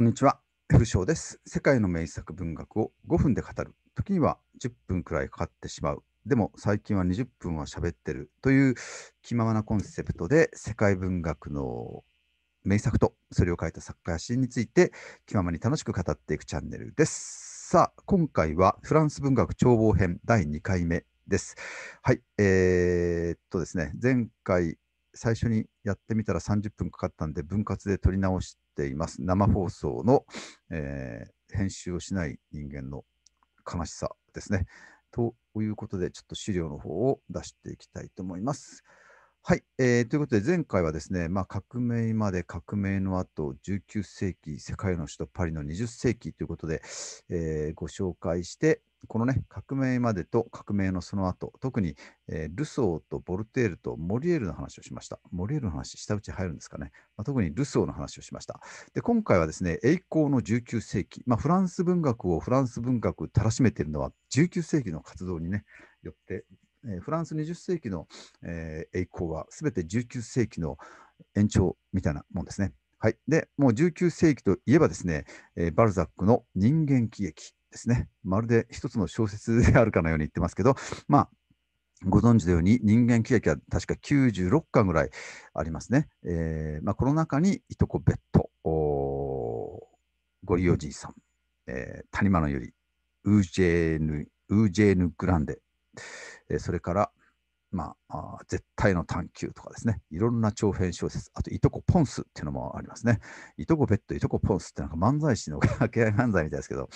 こんにちは、F 賞です。世界の名作文学を5分で語る。時には10分くらいかかってしまう。でも最近は20分は喋ってるという気ままなコンセプトで世界文学の名作とそれを書いた作家や詩について気ままに楽しく語っていくチャンネルです。さあ、今回はフランス文学眺望編第2回目です。はい、えー、っとですね、前回最初にやってみたら30分かかったんで分割で撮り直しています。生放送の、えー、編集をしない人間の悲しさですね。ということで、ちょっと資料の方を出していきたいと思います。はい、えー、ということで、前回はですね、まあ、革命まで革命の後、19世紀、世界の首都パリの20世紀ということで、えー、ご紹介して、このね、革命までと革命のその後、特に、えー、ルソーとボルテールとモリエールの話をしました。モリエールの話、下打ち入るんですかね。まあ、特にルソーの話をしました。で、今回はですね、栄光の19世紀、まあ、フランス文学をフランス文学たらしめているのは19世紀の活動にね、よって、えー、フランス20世紀の、えー、栄光はすべて19世紀の延長みたいなもんですね。はい。で、もう19世紀といえばですね、えー、バルザックの人間喜劇。ですね、まるで一つの小説であるかのように言ってますけど、まあ、ご存知のように人間喜劇は確か96巻ぐらいありますね。えーまあ、この中にいとこベッド、ゴリおじいさん、えー、谷間のゆり、ウージェーヌ・ージェーヌグランデ、えー、それから、まあ、あ絶対の探求とかですね、いろんな長編小説、あといとこポンスっていうのもありますね。いとこベッド、いとこポンスってなんか漫才師の掛け合い漫才みたいですけど、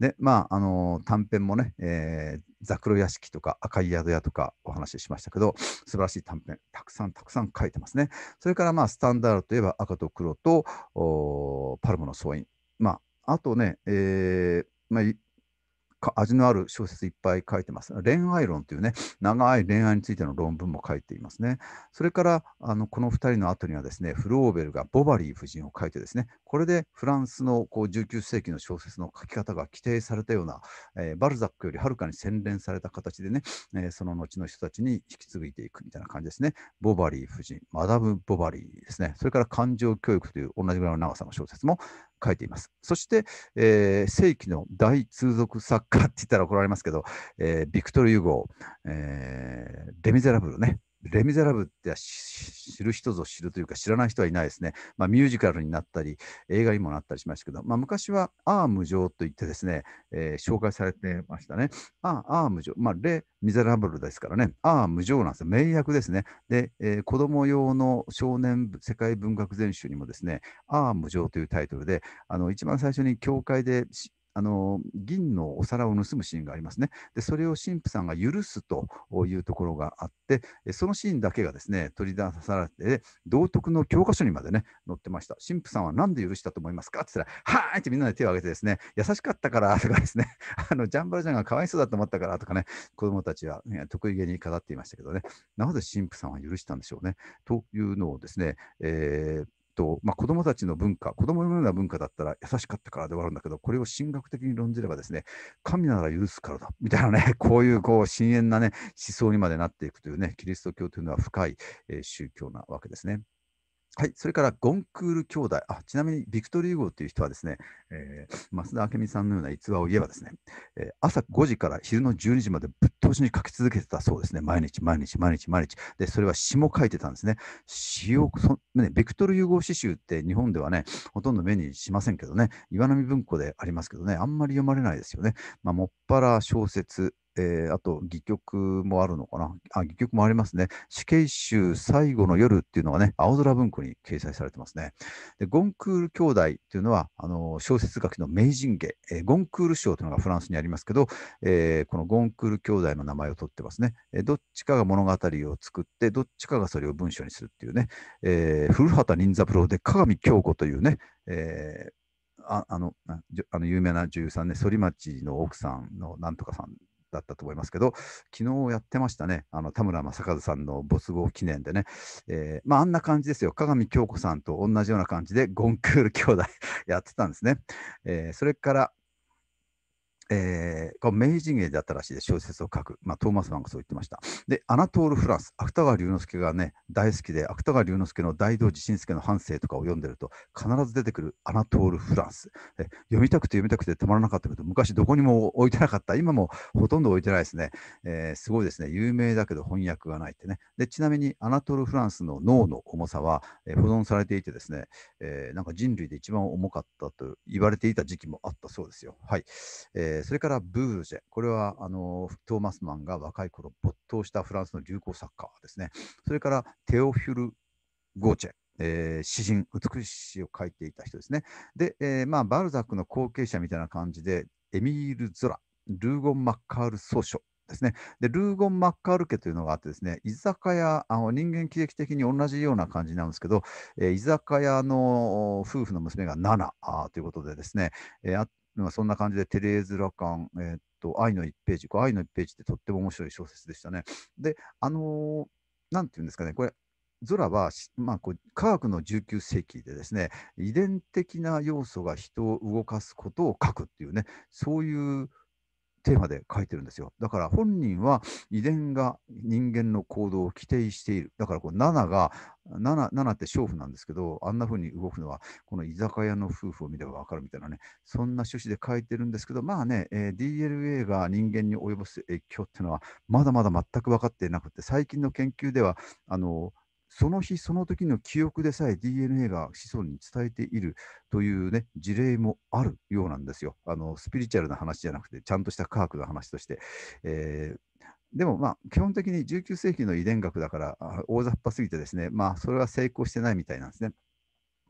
で、まあ、あの短編もね、えー、ザクロ屋敷とか赤い宿屋とかお話ししましたけど、素晴らしい短編、たくさんたくさん書いてますね。それから、まあ、スタンダードといえば赤と黒とパルムの総員。まあ、あとね、えーまあ、味のある小説いっぱい書いてます。恋愛論というね、長い恋愛についての論文も書いていますね。それから、あのこの2人の後にはですね、フローベルがボバリー夫人を書いてですね、これでフランスのこう19世紀の小説の書き方が規定されたような、えー、バルザックよりはるかに洗練された形でね、えー、その後の人たちに引き継いでいくみたいな感じですね。ボバリー夫人、マダム・ボバリーですね。それから感情教育という同じぐらいの長さの小説も書いています。そして、えー、世紀の大通俗作家って言ったら怒られますけど、えー、ビクトル・ユゴー、えー、デミゼラブルね、レ・ミゼラブって知る人ぞ知るというか知らない人はいないですね、まあ、ミュージカルになったり映画にもなったりしましたけど、まあ、昔は「アームジョーといってですね、えー、紹介されてましたね。アームジまあ、レ・ミゼラブルですからね、アームジョーなんですよ、名役ですね。で、えー、子供用の少年世界文学全集にもですね、アームジョーというタイトルで、あの一番最初に教会であの銀のお皿を盗むシーンがありますね。でそれを神父さんが許すというところがあってそのシーンだけがですね取り出されて道徳の教科書にまでね載ってました。神父さんは何で許したと思いますかって言ったら「はーい!」ってみんなで手を挙げてですね優しかったからとかですね あのジャンバルジャンがかわいそうだと思ったからとかね子どもたちは、ね、得意げに語っていましたけどねなぜ神父さんは許したんでしょうねというのをですね、えーとまあ、子どもたちの文化、子どものような文化だったら優しかったからではあるんだけど、これを神学的に論じればですね、神なら許すからだ、みたいなね、こういうこう深遠な、ね、思想にまでなっていくというね、キリスト教というのは深い、えー、宗教なわけですね。はい、それからゴンクール兄弟、あちなみにビクトリー号という人はですね、えー、増田明美さんのような逸話を言えばですね、えー、朝5時から昼の12時までぶっ投資に書き続けてたそうですね、毎日、毎日、毎日、毎日。で、それは詩も書いてたんですね。詩をそ、ね、ベクトル融合詩集って日本ではね、ほとんど目にしませんけどね、岩波文庫でありますけどね、あんまり読まれないですよね。まあ、もっぱら小説、えー、あと、戯曲もあるのかな。あ、戯曲もありますね。死刑囚最後の夜っていうのがね、青空文庫に掲載されてますね。で、ゴンクール兄弟っていうのは、あの小説書きの名人芸、えー、ゴンクール賞というのがフランスにありますけど、えー、このゴンクール兄弟の名前を取ってますね。えどっちかが物語を作って、どっちかがそれを文章にするっていうね、え古畑任三郎で鏡京子というね、えああのあの有名な女優さんね、反町の奥さんのなんとかさんだったと思いますけど、昨日やってましたね、あの田村正和さんの没後記念でね、えー、まあ、んな感じですよ、加賀美京子さんと同じような感じで、ゴンクール兄弟 やってたんですね。えー、それからえー、名人芸だったらしいで小説を書く、まあ、トーマス・マンがそう言ってました。で、アナトール・フランス、芥川龍之介がね、大好きで、芥川龍之介の大道寺信介の半生とかを読んでると、必ず出てくるアナトール・フランス。読みたくて読みたくてたまらなかったけど、昔どこにも置いてなかった、今もほとんど置いてないですね。えー、すごいですね、有名だけど翻訳がないってね。で、ちなみにアナトール・フランスの脳の重さは、えー、保存されていてですね、えー、なんか人類で一番重かったと言われていた時期もあったそうですよ。はい。えーえー、それからブージェ、これはあのトーマスマンが若い頃没頭したフランスの流行作家ですね、それからテオフィル・ゴーチェ、えー、詩人、美しい詩を書いていた人ですね。で、えーまあ、バルザックの後継者みたいな感じで、エミール・ゾラ、ルーゴン・マッカール奏書ですね。で、ルーゴン・マッカール家というのがあってですね、居酒屋、あの人間喜劇的に同じような感じなんですけど、えー、居酒屋の夫婦の娘がナナということでですね、えー、そんな感じでテレーズ・ラ感、えー、っと、愛の1ページ、これ愛の1ページってとっても面白い小説でしたね。で、あのー、なんていうんですかね、これ、ゾラは、まあ、こう科学の19世紀でですね遺伝的な要素が人を動かすことを書くっていうねそういうテーマで書いてるんですよ。だから本人は遺伝が人間の行動を規定している。だからこう7が 7, 7って娼婦なんですけど、あんな風に動くのは、この居酒屋の夫婦を見ればわかるみたいなね、そんな趣旨で書いてるんですけど、まあね、えー、DLA が人間に及ぼす影響っていうのは、まだまだ全く分かっていなくて、最近の研究では、あのその日その時の記憶でさえ DNA が子孫に伝えているというね事例もあるようなんですよ。あのスピリチュアルな話じゃなくてちゃんとした科学の話として。えーでもまあ基本的に19世紀の遺伝学だから大雑把すぎてですね、まあそれは成功してないみたいなんですね。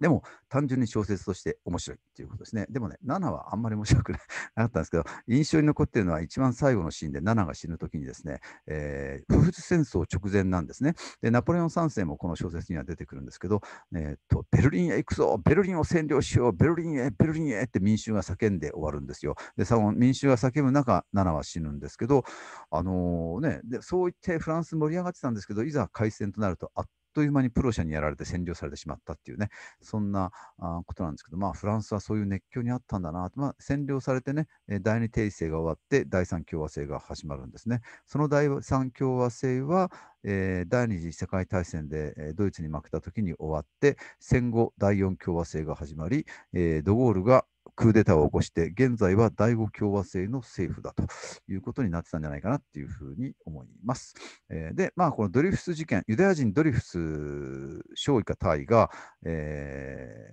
でも単純に小説として面白いっていうことですね。でもね、7はあんまり面白くなかったんですけど、印象に残っているのは一番最後のシーンで7が死ぬ時にですね、えー、不仏戦争直前なんですね。で、ナポレオン3世もこの小説には出てくるんですけど、えーとベルリンへ行くぞ、ベルリンを占領しよう、ベルリンへ、ベルリンへって民衆が叫んで終わるんですよ。で、その民衆が叫ぶ中、7は死ぬんですけど、あのー、ねで、そう言ってフランス盛り上がってたんですけど、いざ開戦となると、あっという間にプロシアにやられて占領されてしまったっていうね、そんなことなんですけど、まあ、フランスはそういう熱狂にあったんだなと、まあ、占領されてね、第二帝政が終わって、第三共和制が始まるんですね。その第三共和制は、えー、第二次世界大戦で、えー、ドイツに負けた時に終わって、戦後、第四共和制が始まり、えー、ドゴールがクーデターを起こして、現在は第五共和制の政府だということになってたんじゃないかなっていうふうに思います。えー、で、まあ、このドリフス事件、ユダヤ人ドリフス少尉か隊が、え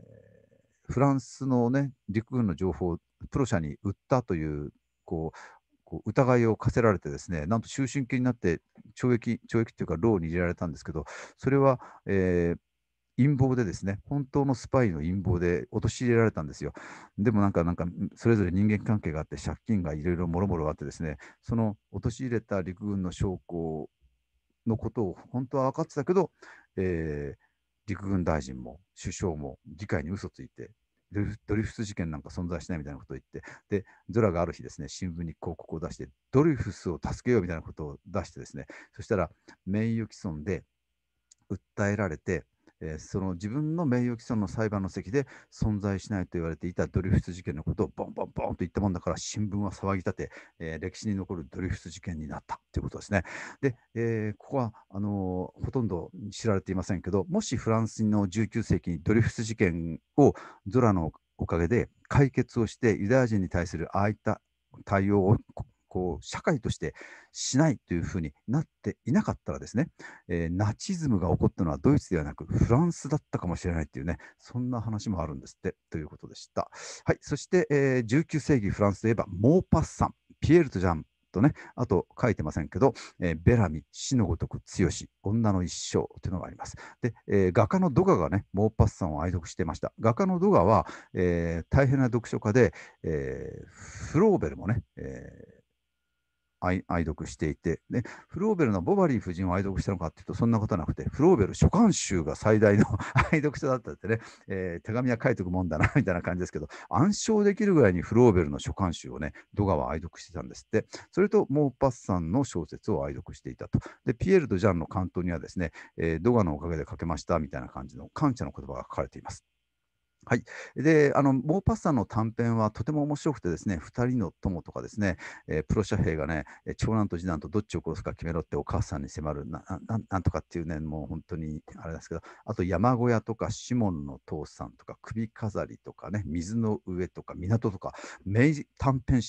ー、フランスの、ね、陸軍の情報をプロ社に売ったというこうこう疑いを課せられて、ですねなんと終身刑になって懲役、懲役というか、牢に入れられたんですけど、それは、えー陰謀でですね、本当のスパイの陰謀で陥れられたんですよ。でもなんか、なんか、それぞれ人間関係があって、借金がいろいろもろもろあってですね、その陥れた陸軍の将校のことを本当は分かってたけど、えー、陸軍大臣も首相も議会に嘘ついて、ドリフス事件なんか存在しないみたいなことを言って、で、ゾラがある日ですね、新聞に広告を出して、ドリフスを助けようみたいなことを出してですね、そしたら名誉毀損で訴えられて、えー、その自分の名誉毀損の裁判の席で存在しないと言われていたドリフツ事件のことをボンボンボンと言ったもんだから新聞は騒ぎ立て、えー、歴史に残るドリフツ事件になったということですね。で、えー、ここはあのー、ほとんど知られていませんけどもしフランスの19世紀にドリフツ事件をゾラのおかげで解決をしてユダヤ人に対するああいった対応をこう社会としてしないというふうになっていなかったらですね、えー、ナチズムが起こったのはドイツではなくフランスだったかもしれないというね、そんな話もあるんですってということでした。はい、そして、えー、19世紀フランスといえばモーパッサン、ピエールとジャンとね、あと書いてませんけど、えー、ベラミ、死のごとく強し、女の一生というのがあります。で、えー、画家のドガがね、モーパッサンを愛読していました。画家のドガは、えー、大変な読書家で、えフローベルもね、えー愛読していてね、フローベルのボバリー夫人を愛読したのかっていうと、そんなことなくて、フローベル書簡集が最大の 愛読者だったってね、えー、手紙は書いておくもんだな みたいな感じですけど、暗唱できるぐらいにフローベルの書簡集をね、ドガは愛読してたんですって、それとモーパッサンの小説を愛読していたと。で、ピエール・ド・ジャンの関東にはですね、えー、ドガのおかげで書けましたみたいな感じの感謝の言葉が書かれています。はい、であのモーパスタの短編はとても面白くてですね2人の友とかですね、えー、プロ社兵がね長男と次男とどっちを殺すか決めろってお母さんに迫るななんとかっていうねもう本当にあれですけどあと山小屋とかシモンの父さんとか首飾りとかね水の上とか港とか名短編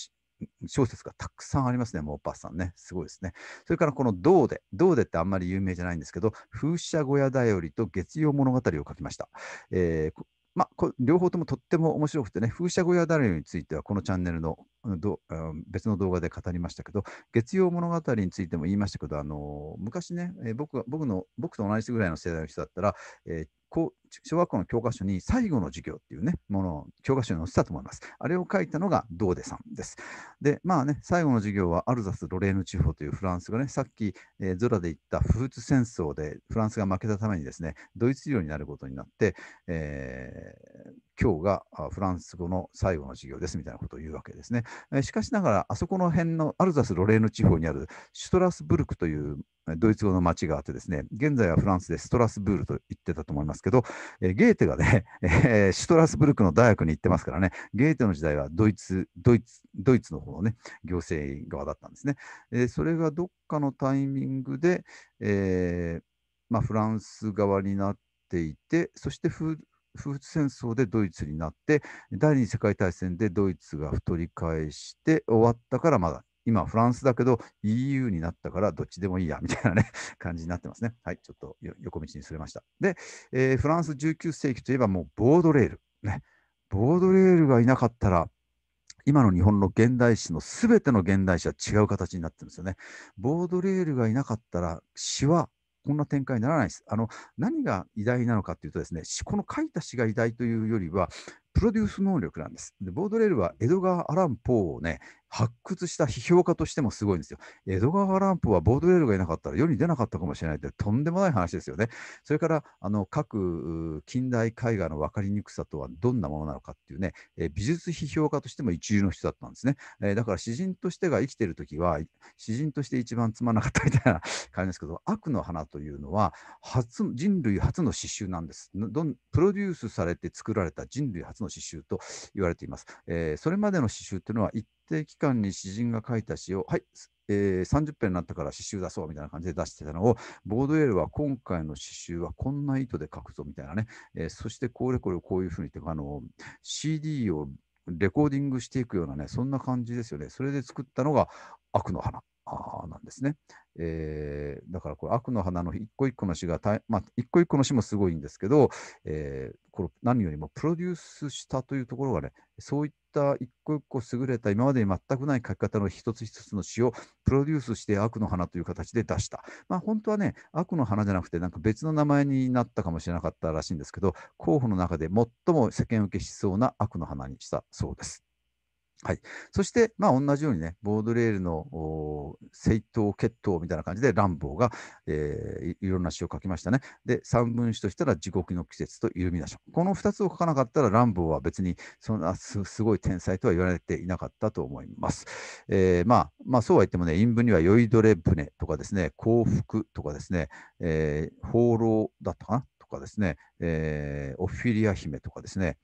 小説がたくさんありますね、モーパッさんね。すごいですね。それからこの銅で、銅でってあんまり有名じゃないんですけど、風車小屋だよりと月曜物語を書きました。えー両方ともとっても面白くてね、風車小屋だれについてはこのチャンネルのど別の動画で語りましたけど、月曜物語についても言いましたけど、あの昔ね、えー、僕僕の、僕と同じぐらいの世代の人だったら、えー小学校の教科書に最後の授業っていうね、ものを教科書に載せたと思います。あれを書いたのがドーデさんです。で、まあね、最後の授業はアルザス・ロレーヌ地方というフランスがね、さっき、えー、ゾラで言ったフーツ戦争でフランスが負けたためにですね、ドイツ領になることになって、えー、今日がフランス語の最後の授業ですみたいなことを言うわけですね。しかしながら、あそこの辺のアルザス・ロレーヌ地方にあるシュトラスブルクというドイツ語の町があってですね、現在はフランスでストラスブールと言ってたと思いますけど、ゲーテがね、シュトラスブルクの大学に行ってますからね、ゲーテの時代はドイツ、ドイツ、ドイツの方のね、行政側だったんですね。それがどっかのタイミングで、えー、まあ、フランス側になっていて、そしてフフ戦争でドイツになって第二次世界大戦でドイツが太り返して終わったからまだ今フランスだけど EU になったからどっちでもいいやみたいなね 感じになってますね。はい、ちょっと横道にそれました。で、えー、フランス19世紀といえばもうボードレール。ね、ボードレールがいなかったら今の日本の現代史の全ての現代史は違う形になってるんですよね。ボードレールがいなかったら詩はこんな展開にならないです。あの何が偉大なのかというとですね、この書いた詩が偉大というよりは、プロデュース能力なんです。でボードレールは江戸川アランポーをね、発掘した批評家としてもすごいんですよ。江戸川アランポーはボードレールがいなかったら世に出なかったかもしれないってとんでもない話ですよね。それからあの各近代絵画の分かりにくさとはどんなものなのかっていうね、え美術批評家としても一流の人だったんですね。えだから詩人としてが生きてる時は詩人として一番つまんなかったみたいな 感じですけど、悪の花というのは初人類初の詩集なんです。どんプロデュースされて作られた人類初の詩集と言われています。えー、それまでの詩集というのは一定期間に詩人が書いた詩を、はい、えー、30編になったから刺繍出そうみたいな感じで出してたのを、ボードエールは今回の刺繍はこんな意図で書くぞみたいなね、えー、そしてこれこれこういうふうにってあの CD をレコーディングしていくようなね、そんな感じですよね。それで作ったのが悪の花。なんですね。えー、だからこれ悪の花の一個一個の詩がまあ、一個一個の詩もすごいんですけど、えー、これ何よりもプロデュースしたというところがねそういった一個一個優れた今までに全くない書き方の一つ一つの詩をプロデュースして悪の花という形で出した。まあ、本当はね悪の花じゃなくてなんか別の名前になったかもしれなかったらしいんですけど候補の中で最も世間受けしそうな悪の花にしたそうです。はい、そして、まあ、同じようにね、ボードレールの正当血統みたいな感じで、乱暴が、えー、いろんな詩を書きましたね。で、三文詩としたら、地獄の季節とイルミナション。この2つを書かなかったら、乱暴は別にそんなすごい天才とは言われていなかったと思います。えー、まあ、まあ、そうは言ってもね、陰文には酔いどれ船とかですね、幸福とかですね、えー、放浪だったかなとかですね、えー、オフィリア姫とかですね、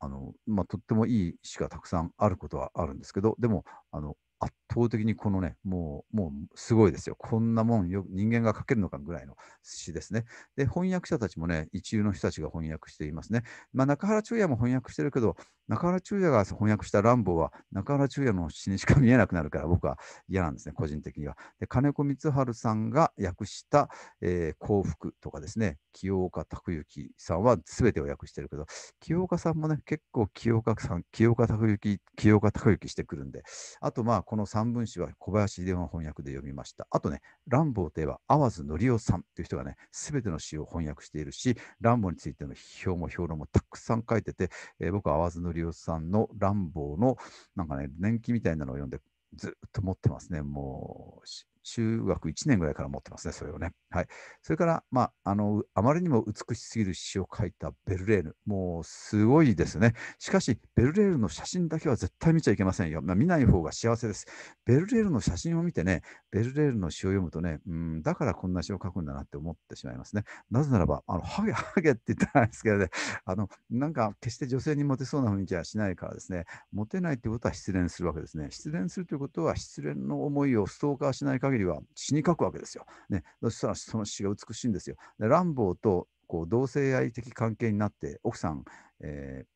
あの、まあ、とってもいい詩がたくさんあることはあるんですけど、でも、あの、圧倒的にこのね、もう、もうすごいですよ。こんなもんよ、人間が書けるのかぐらいの詩ですね。で、翻訳者たちもね、一流の人たちが翻訳していますね。まあ、中原中也も翻訳してるけど、中原中也が翻訳した乱暴は中原中也の詩にしか見えなくなるから僕は嫌なんですね、個人的には。で金子光晴さんが訳した、えー、幸福とかですね、清岡拓之さんは全てを訳してるけど、清岡さんもね、結構清岡さん、清岡拓之、清岡拓之してくるんで、あとまあ、この三文詞は小林秀夫翻訳で読みました。あとね、乱暴といえば淡津則夫さんという人がね、全ての詩を翻訳しているし、乱暴についての批評も評論もたくさん書いてて、えー、僕は淡津則夫リオさんの「乱暴のなんかね年季みたいなのを読んでずっと持ってますねもう中学1年ぐらいから持ってますね、それをね。はい。それから、まあ、あの、あまりにも美しすぎる詩を書いたベルレール。もう、すごいですね。しかし、ベルレールの写真だけは絶対見ちゃいけませんよ。まあ、見ない方が幸せです。ベルレールの写真を見てね、ベルレールの詩を読むとね、うん、だからこんな詩を書くんだなって思ってしまいますね。なぜならば、あの、ハゲハゲって言ったらですけどね、あの、なんか、決して女性にモテそうな雰囲気はしないからですね、モテないってことは失恋するわけですね。失恋するということは、失恋の思いをストーカーしない限限りは詩に書くわけですよ。ね、そしたらその詩が美しいんですよ。で乱暴とこう同性愛的関係になって奥さん、えー、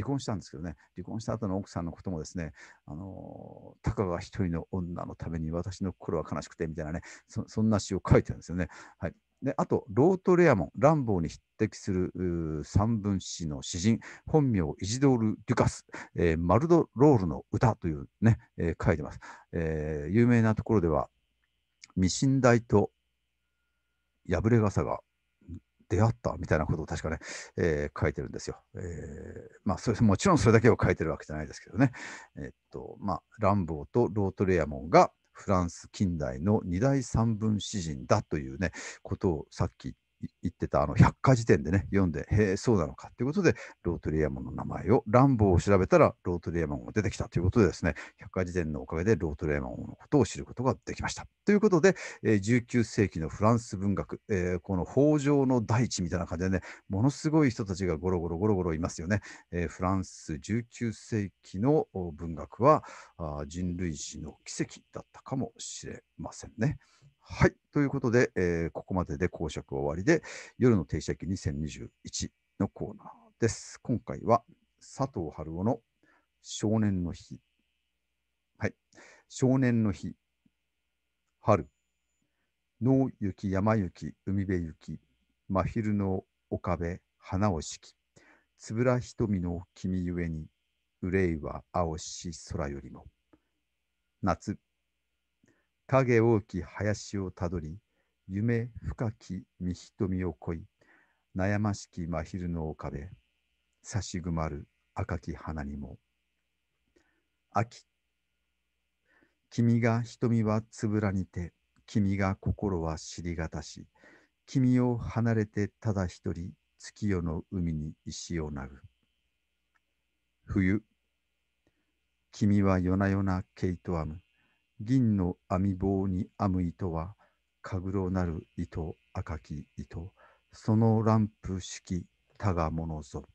離婚したんですけどね、離婚した後の奥さんのこともですね、あのたかが一人の女のために私の心は悲しくてみたいなね、そんな詩を書いてるんですよね。はい、であと、ロートレアモン、乱暴に匹敵する三文詩の詩人、本名イジドール・デュカス、えー、マルド・ロールの歌というね、えー、書いてます、えー、有名なところでは、ミシン台と破れ傘が出会ったみたいなことを確かね、えー、書いてるんですよ。えー、まあそれ、もちろんそれだけを書いてるわけじゃないですけどね。えー、っと、まあ、ランボーとロートレアモンがフランス近代の二大三分詩人だというね、ことをさっき言ってたあの百科事典でね、読んで、へえ、そうなのかということで、ロートリアモンの名前を、乱暴を調べたらロートリアモンが出てきたということでですね、百科事典のおかげでロートリアモンのことを知ることができました。ということで、え19世紀のフランス文学、えー、この北条の大地みたいな感じでね、ものすごい人たちがゴロゴロゴロゴロいますよね。えー、フランス19世紀の文学は人類史の奇跡だったかもしれませんね。はい。ということで、えー、ここまでで講釈終わりで、夜の停車席2021のコーナーです。今回は、佐藤春夫の少年の日。はい。少年の日。春。能雪、山雪、海辺雪。真昼の岡部、花を敷き。つぶら瞳の君ゆえに、憂いは青し空よりも。夏。影多き林をたどり、夢深き見瞳を恋、悩ましき真昼の丘で、差しぐまる赤き花にも。秋、君が瞳はつぶらにて、君が心は知りがたし、君を離れてただ一人、月夜の海に石を投ぐ。冬、君は夜な夜なケイトアム。銀の編み棒に編む糸は、かぐろなる糸赤き糸、そのランプ式たがものぞ。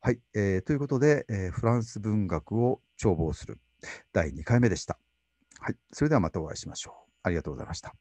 はい、えー、ということで、えー、フランス文学を眺望する第2回目でした。はい、それではまたお会いしましょう。ありがとうございました。